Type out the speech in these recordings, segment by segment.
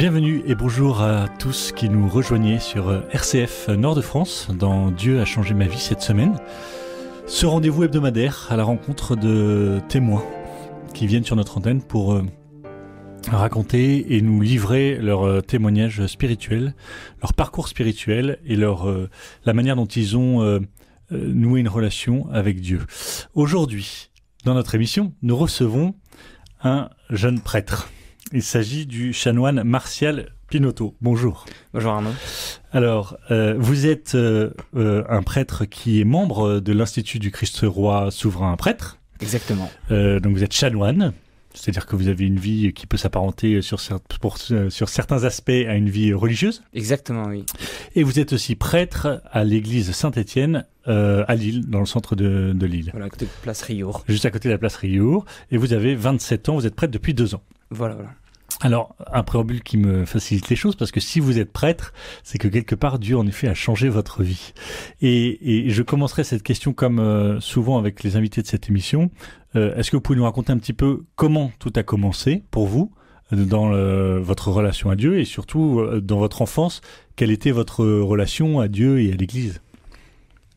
Bienvenue et bonjour à tous qui nous rejoignaient sur euh, RCF Nord de France dans Dieu a changé ma vie cette semaine. Ce rendez-vous hebdomadaire à la rencontre de témoins qui viennent sur notre antenne pour euh, raconter et nous livrer leur euh, témoignage spirituel, leur parcours spirituel et leur la manière dont ils ont noué une relation avec Dieu. Aujourd'hui, dans notre émission, nous recevons un jeune prêtre. Il s'agit du chanoine Martial Pinotto. Bonjour. Bonjour Arnaud. Alors, euh, vous êtes euh, euh, un prêtre qui est membre de l'Institut du Christ-Roi souverain prêtre. Exactement. donc vous êtes chanoine. C'est-à-dire que vous avez une vie qui peut s'apparenter sur, sur certains aspects à une vie religieuse. Exactement, oui. Et vous êtes aussi prêtre à l'église Saint-Étienne à Lille, dans le centre de, Lille. Voilà, à côté de Place Riour. Juste à côté de la Place Riour. Et vous avez 27 ans, vous êtes prêtre depuis deux ans. Voilà, voilà. Alors, un préambule qui me facilite les choses, parce que si vous êtes prêtre, c'est que quelque part Dieu en effet a changé votre vie. Et, je commencerai cette question comme euh, souvent avec les invités de cette émission. Euh, est-ce que vous pouvez nous raconter un petit peu comment tout a commencé pour vous euh, dans votre relation à Dieu et surtout dans votre enfance, quelle était votre relation à Dieu et à l'Église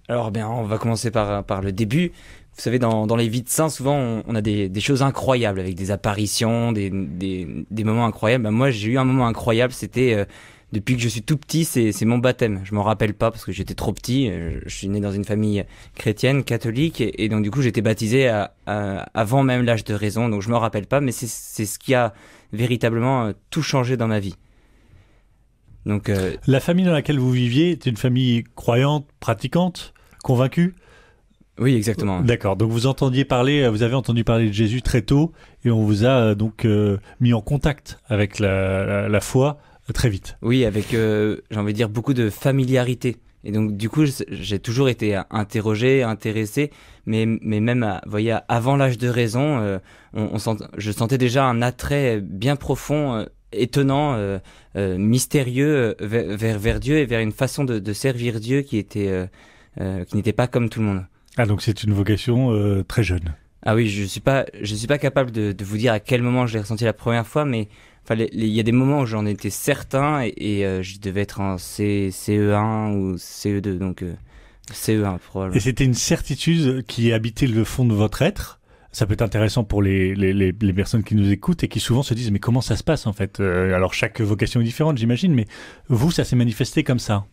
alors bien, on va commencer par, par le début vous savez, dans, les vies de saints, souvent, on, a des, choses incroyables avec des apparitions, des, moments incroyables. Bah, moi, j'ai eu un moment incroyable, c'était euh, depuis que je suis tout petit, c'est mon baptême. Je m'en rappelle pas parce que j'étais trop petit. Euh, je suis né dans une famille chrétienne, catholique, et, donc du coup, j'étais baptisé avant même l'âge de raison, donc je m'en rappelle pas, mais c'est ce qui a véritablement euh, tout changé dans ma vie. Donc, La famille dans laquelle vous viviez est une famille croyante, pratiquante, convaincue oui, exactement. D'accord. Donc vous entendiez parler, euh, vous avez entendu parler de Jésus très tôt et on vous a euh, donc euh, mis en contact avec la, la, foi très vite. Oui, avec, j'ai envie de dire, beaucoup de familiarité. Et donc du coup, j'ai toujours été interrogé, intéressé, mais, mais même, voyez, avant l'âge de raison, on, sent, je sentais déjà un attrait bien profond étonnant, mystérieux vers, vers, Dieu et vers une façon de, de servir Dieu qui était qui n'était pas comme tout le monde. Ah donc c'est une vocation euh, très jeune. Ah oui, je suis suis pas capable de, vous dire à quel moment je l'ai ressenti la première fois, mais il y a des moments où j'en étais certain et, euh, je devais être en C, CE1 ou CE2, donc euh, CE1 probablement. Et c'était une certitude qui habitait le fond de votre être. Ça peut être intéressant pour les, personnes qui nous écoutent et qui souvent se disent mais comment ça se passe en fait Alors chaque vocation est différente, j'imagine, mais vous ça s'est manifesté comme ça.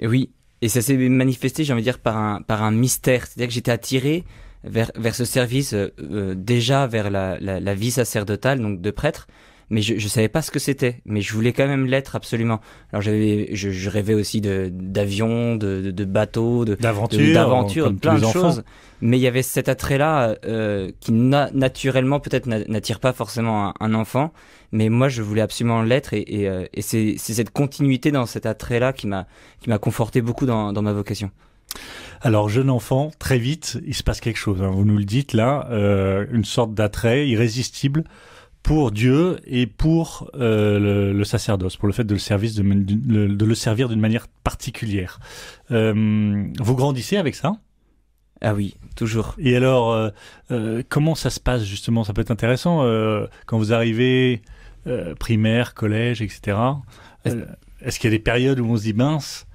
oui, et ça s'est manifesté, j'ai envie de dire, par un, par un mystère. C'est-à-dire que j'étais attiré vers, vers ce service, euh, euh, déjà vers la, la, la, vie sacerdotale, donc de prêtre, mais je, ne savais pas ce que c'était, mais je voulais quand même l'être absolument. Alors j'avais, je, rêvais aussi de d'avions, de, de, bateaux, d'aventures d'aventure, plein de choses. Mais il y avait cet attrait-là euh, qui naturellement peut-être n'attire pas forcément un, enfant, mais moi je voulais absolument l'être et, euh, c'est cette continuité dans cet attrait-là qui m'a qui m'a conforté beaucoup dans, dans ma vocation. Alors, jeune enfant, très vite, il se passe quelque chose. Hein. vous nous le dites là, euh, une sorte d'attrait irrésistible pour Dieu et pour euh, le, le, sacerdoce, pour le fait de le, service de, de, le servir d'une manière particulière. Euh, vous grandissez avec ça ah oui, toujours. Et alors, euh, euh comment ça se passe justement Ça peut être intéressant euh, quand vous arrivez primaire, collège, etc. Est-ce qu'il y a des périodes où on se dit mince,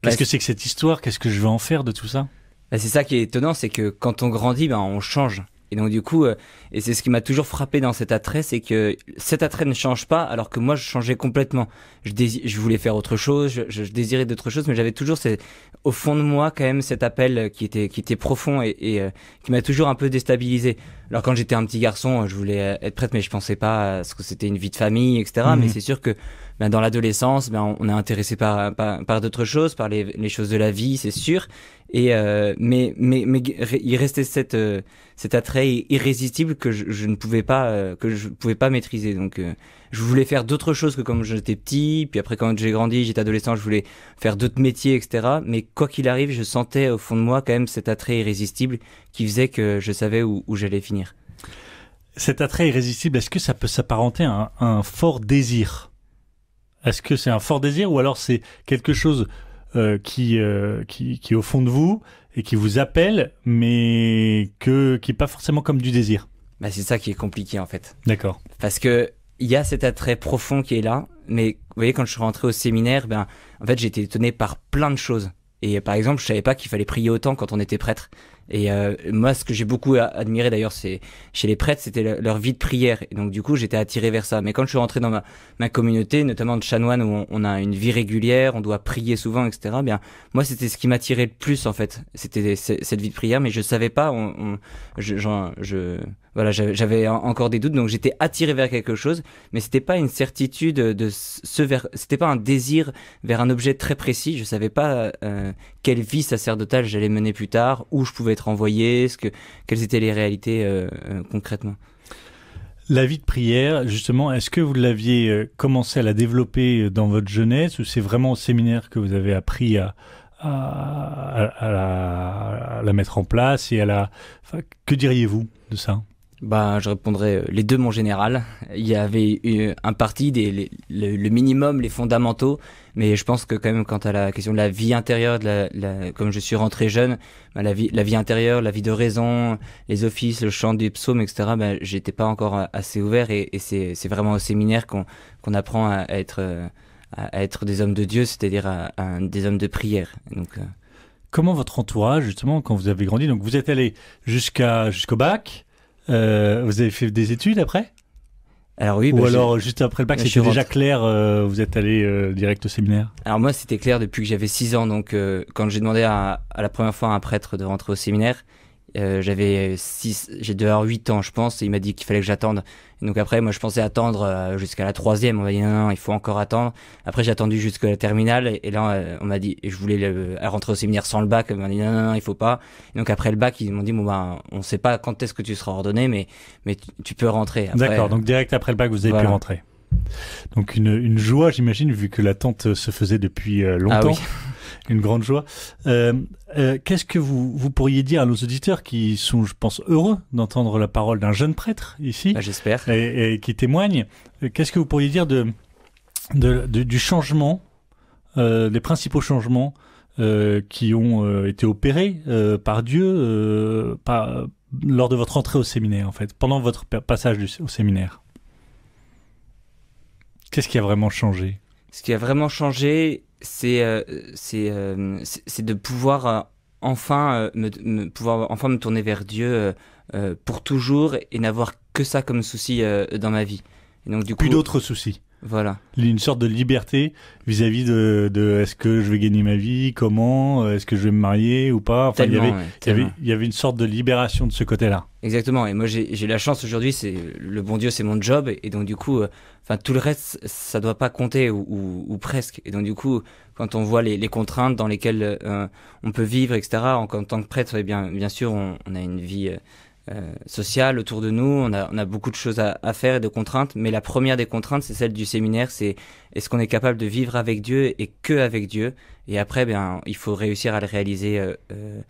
qu'est-ce bah, que c'est que cette histoire Qu'est-ce que je vais en faire de tout ça bah, C'est ça qui est étonnant, c'est que quand on grandit, ben on change. Et donc du coup, euh, et c'est ce qui m'a toujours frappé dans cet attrait, c'est que cet attrait ne change pas, alors que moi je changeais complètement. Je, je voulais faire autre chose, je, désirais d'autres choses, mais j'avais toujours ces, au fond de moi quand même cet appel euh, qui était qui était profond et, euh, qui m'a toujours un peu déstabilisé. Alors quand j'étais un petit garçon, je voulais être prêtre, mais je pensais pas à ce que c'était une vie de famille, etc. Mmh. Mais c'est sûr que ben, dans l'adolescence, ben, on est intéressé par, par, par d'autres choses, par les, les, choses de la vie, c'est sûr. Et euh, mais, mais, mais il restait cette, euh, cet attrait irrésistible que je, ne pouvais pas, euh, que je pouvais pas maîtriser. Donc, je voulais faire d'autres choses que comme j'étais petit. Puis après, quand j'ai grandi, j'étais adolescent, je voulais faire d'autres métiers, etc. Mais quoi qu'il arrive, je sentais au fond de moi quand même cet attrait irrésistible qui faisait que je savais où, où j'allais finir. Cet attrait irrésistible, est-ce que ça peut s'apparenter à un fort désir est-ce que c'est un fort désir ou alors c'est quelque chose euh, euh, qui, qui, est au fond de vous et qui vous appelle, mais que, qui n'est pas forcément comme du désir bah, C'est ça qui est compliqué en fait. D'accord. Parce que il y a cet attrait profond qui est là, mais vous voyez, quand je suis rentré au séminaire, ben, en fait, j'étais étonné par plein de choses. Et par exemple, je savais pas qu'il fallait prier autant quand on était prêtre. Et euh, moi, ce que j'ai beaucoup admiré d'ailleurs, c'est chez les prêtres, c'était leur vie de prière. Et donc, du coup, j'étais attiré vers ça. Mais quand je suis rentré dans ma, ma communauté, notamment de chanoine, où on, a une vie régulière, on doit prier souvent, etc. Bien, moi, c'était ce qui m'attirait le plus en fait. C'était cette vie de prière, mais je savais pas. je, je, voilà, j'avais encore des doutes, donc j'étais attiré vers quelque chose, mais c'était pas une certitude de ce vers, c'était pas un désir vers un objet très précis. Je savais pas euh, quelle vie sacerdotale j'allais mener plus tard, où je pouvais être envoyé ce que, Quelles étaient les réalités euh, euh, concrètement la vie de prière, justement, est-ce que vous l'aviez euh, commencé à la développer dans votre jeunesse ou c'est vraiment au séminaire que vous avez appris à, à, la, mettre en place et à que diriez-vous de ça bah, je répondrais les deux, mon général. Il y avait un parti, des, le, minimum, les fondamentaux, mais je pense que quand même, quant à la question de la vie intérieure, de la, comme je suis rentré jeune, bah, la vie, la vie intérieure, la vie de raison, les offices, le chant des psaumes, etc. Bah, j'étais pas encore euh, assez ouvert et, et c'est, c'est vraiment au séminaire qu'on qu'on apprend à, être euh, à être des hommes de Dieu, c'est-à-dire à, des hommes de prière. Donc euh. comment votre entourage justement quand vous avez grandi Donc vous êtes allé jusqu'à jusqu'au bac, vous avez fait des études après alors oui. Ou bah, alors juste après le bac, c'était déjà clair. Euh, vous êtes allé euh, direct au séminaire. Alors moi, c'était clair depuis que j'avais 6 ans. Donc euh, quand j'ai demandé à, la première fois à un prêtre de rentrer au séminaire, euh, j'avais 6, j'ai deux 8 ans, je pense, et il m'a dit qu'il fallait que j'attende. Donc après, moi, je pensais attendre euh, jusqu'à la troisième. On m'a dit non, non, il faut encore attendre. Après, j'ai attendu jusqu'à la terminale, et là, euh, on m'a dit, je voulais rentrer au séminaire sans le bac. On m'a dit non, non, non, il faut pas. donc après le bac, ils m'ont dit, bon ben, on sait pas quand est-ce que tu seras ordonné, mais, mais tu, peux rentrer. D'accord, donc direct après le bac, vous avez pu rentrer. Donc une, une joie, j'imagine, vu que l'attente se faisait depuis longtemps. Ah une grande joie. Euh, euh, qu'est-ce que vous, vous pourriez dire à nos auditeurs qui sont, je pense, heureux d'entendre la parole d'un jeune prêtre ici bah, J'espère. Et, qui témoigne. Euh, qu'est-ce que vous pourriez dire de, du changement, des principaux changements qui ont été opérés par Dieu lors de votre entrée au séminaire, en fait, pendant votre passage au séminaire Qu'est-ce qui a vraiment changé ce qui a vraiment changé, c'est euh, euh, de pouvoir euh, enfin me, me, pouvoir enfin me tourner vers Dieu pour toujours et n'avoir que ça comme souci dans ma vie. Et donc du coup, plus d'autres soucis. Voilà. Une sorte de liberté vis-à-vis de, est-ce que je vais gagner ma vie, comment, euh, est-ce que je vais me marier ou pas. il y, avait, une sorte de libération de ce côté-là. Exactement. Et moi, j'ai la chance aujourd'hui, c'est le bon Dieu, c'est mon job. Et donc, du coup, euh, enfin, tout le reste, ça doit pas compter ou, presque. Et donc, du coup, quand on voit les, contraintes dans lesquelles euh, on peut vivre, etc., en, tant que prêtre, eh bien, bien sûr, on, a une vie. Euh, sociale autour de nous. On a, on a beaucoup de choses à, à, faire et de contraintes, mais la première des contraintes, c'est celle du séminaire. C'est est-ce qu'on est capable de vivre avec Dieu et que avec Dieu Et après, ben, il faut réussir à le réaliser. euh, euh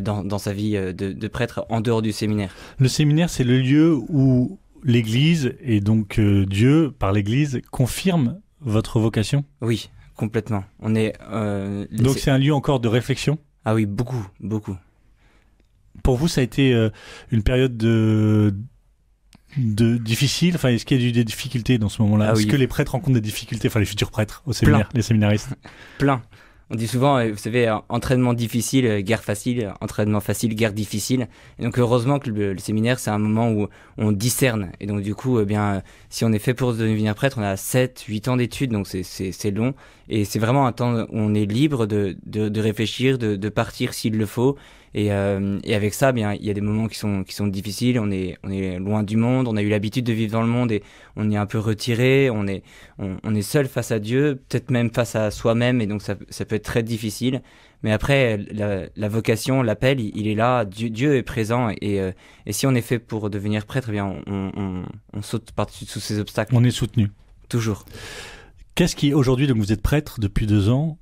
dans, dans, sa vie euh, de, de prêtre en dehors du séminaire. Le séminaire, c'est le lieu où l'Église, et donc Dieu, par l'Église, confirme votre vocation Oui, complètement. On est, Donc c'est un lieu encore de réflexion Ah oui, beaucoup, beaucoup pour vous, ça a été euh, une période de, de difficile. Enfin, est-ce qu'il y a eu des difficultés dans ce moment-là ah Est-ce que les prêtres rencontrent des difficultés Enfin, les futurs prêtres au séminaire, les séminaristes. Plein. On dit souvent, euh, vous savez, entraînement difficile, euh, guerre facile, entraînement facile, guerre difficile. donc heureusement que le, séminaire, c'est un moment où on discerne. Et donc du coup, eh bien, si on est fait pour devenir prêtre, on a 7, 8 ans d'études, donc c'est long. Et c'est vraiment un temps où on est libre de, réfléchir, de, de partir s'il le faut. Et, euh, et avec ça, bien, il y a des moments qui sont, qui sont difficiles. On est, on est loin du monde. On a eu l'habitude de vivre dans le monde et on est un peu retiré. On est, on, est seul face à Dieu, peut-être même face à soi-même. Et donc, ça, peut être très difficile. Mais après, la, vocation, l'appel, il, est là, Dieu, Dieu est présent. Et, euh, et, si on est fait pour devenir prêtre, eh bien, on, on, on saute par-dessus tous ces obstacles. On est soutenu. Toujours. Qu'est-ce qui, aujourd'hui, donc vous êtes prêtre depuis deux ans,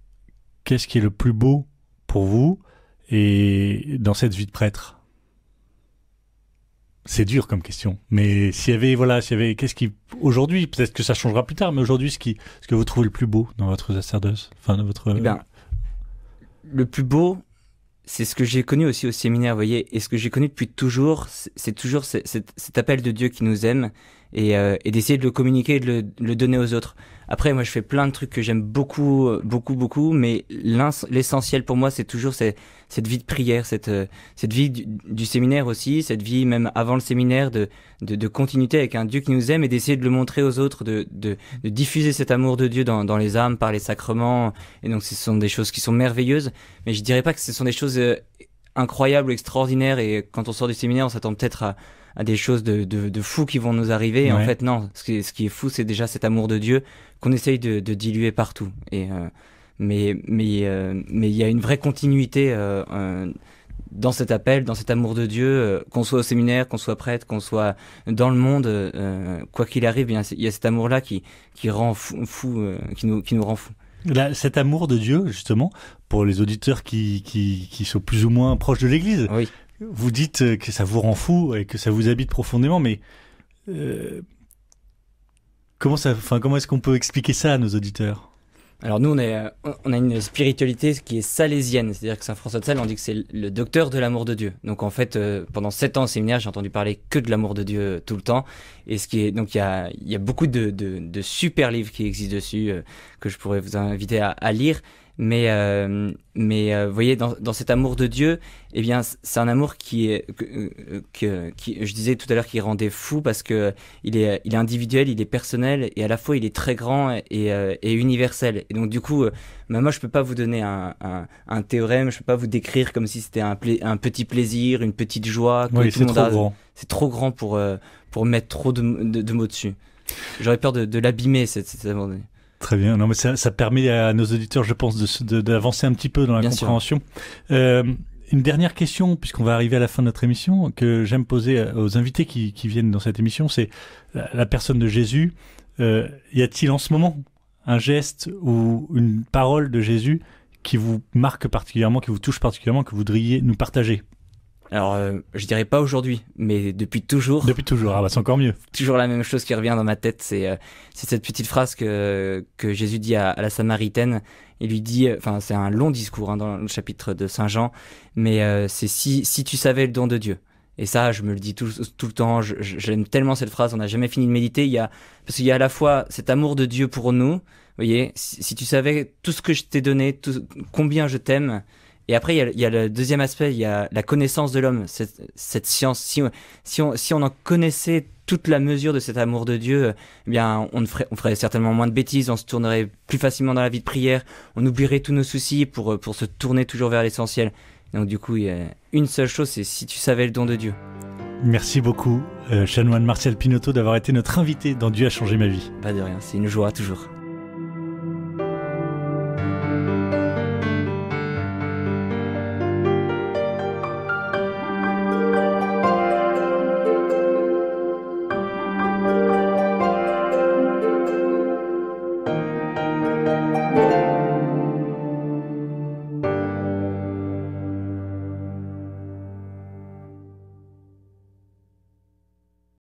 qu'est-ce qui est le plus beau pour vous et dans cette vie de prêtre c'est dur comme question, mais s'il y avait voilà, s'il y avait qu'est-ce qui aujourd'hui, peut-être que ça changera plus tard, mais aujourd'hui ce qui ce que vous trouvez le plus beau dans votre sacerdoce, enfin dans votre eh ben, le plus beau, c'est ce que j'ai connu aussi au séminaire, vous voyez, et ce que j'ai connu depuis toujours, c'est toujours cet, cet appel de Dieu qui nous aime et, euh, et d'essayer de le communiquer et de le donner aux autres. Après, moi, je fais plein de trucs que j'aime beaucoup, beaucoup, beaucoup, mais l'essentiel pour moi, c'est toujours cette, cette, vie de prière, cette, euh, vie du, séminaire aussi, cette vie même avant le séminaire de, continuité avec un Dieu qui nous aime et d'essayer de le montrer aux autres, de, diffuser cet amour de Dieu dans, les âmes par les sacrements. Et donc, ce sont des choses qui sont merveilleuses, mais je dirais pas que ce sont des choses euh, incroyables, extraordinaires, et quand on sort du séminaire, on s'attend peut-être à à des choses de, de, fou qui vont nous arriver. en fait, non, ce qui, est fou, c'est déjà cet amour de Dieu qu'on essaye de, diluer partout. Et, euh, mais mais euh, mais il y a une vraie continuité euh, dans cet appel, dans cet amour de Dieu, qu'on soit au séminaire, qu'on soit prêtre, qu'on soit dans le monde, quoi qu'il arrive, il y a cet amour-là qui, qui rend fou, qui, nous, qui nous rend fou. cet amour de Dieu, justement, pour les auditeurs qui, qui, qui sont plus ou moins proches de l'Église, oui vous dites euh, que ça vous rend fou et que ça vous habite profondément, mais euh, comment est-ce qu'on peut expliquer ça à nos auditeurs alors nous, euh, on, a une spiritualité qui est salésienne, c'est-à-dire que Saint François de Sales, on dit que c'est le docteur de l'amour de Dieu. Donc en fait, pendant sept ans au séminaire, j'ai entendu parler que de l'amour de Dieu tout le temps. Et ce qui est donc il y a, beaucoup de, super livres qui existent dessus que je pourrais vous inviter à lire mais euh, mais euh, vous voyez dans, dans, cet amour de Dieu eh bien c'est un amour qui est euh, que, qui, je disais tout à l'heure qui rendait fou parce que il est il est individuel il est personnel et à la fois il est très grand et, et universel et donc du coup bah, moi je peux pas vous donner un, un, un, théorème je peux pas vous décrire comme si c'était un, un petit plaisir une petite joie que oui, tout trop grand. c'est trop grand pour pour mettre trop de, de, mots dessus j'aurais peur de, de l'abîmer cette cette abandonnée. Très bien. Non, mais ça, permet à nos auditeurs, je pense, d'avancer de, d'avancer un petit peu dans la compréhension. Euh, une dernière question, puisqu'on va arriver à la fin de notre émission, que j'aime poser aux invités qui, viennent dans cette émission, c'est la, personne de Jésus. Euh, y a-t-il en ce moment un geste ou une parole de Jésus qui vous marque particulièrement, qui vous touche particulièrement, que vous voudriez nous partager alors, euh, je dirais pas aujourd'hui, mais depuis toujours. Depuis toujours, ah bah, c'est encore mieux. Toujours la même chose qui revient dans ma tête, c'est euh, cette petite phrase que, que Jésus dit à, la Samaritaine. Il lui dit, euh, enfin c'est un long discours hein, dans le chapitre de Saint Jean, mais euh, c'est si, si tu savais le don de Dieu. Et ça, je me le dis tout, le temps, j'aime tellement cette phrase, on n'a jamais fini de méditer, il y a, parce qu'il y a à la fois cet amour de Dieu pour nous, vous voyez, si, tu savais tout ce que je t'ai donné, combien je t'aime, et après, il y, a, le deuxième aspect, il y a la connaissance de l'homme, cette, science. Si on, si, on, si on en connaissait toute la mesure de cet amour de Dieu, eh bien, on, ferait, on ferait certainement moins de bêtises, on se tournerait plus facilement dans la vie de prière, on oublierait tous nos soucis pour, pour se tourner toujours vers l'essentiel. Donc du coup, il y a une seule chose, c'est si tu savais le don de Dieu. Merci beaucoup, euh, chanoine Martial Pinotto, d'avoir été notre invité dans Dieu a changé ma vie. Pas de rien, c'est une joie toujours.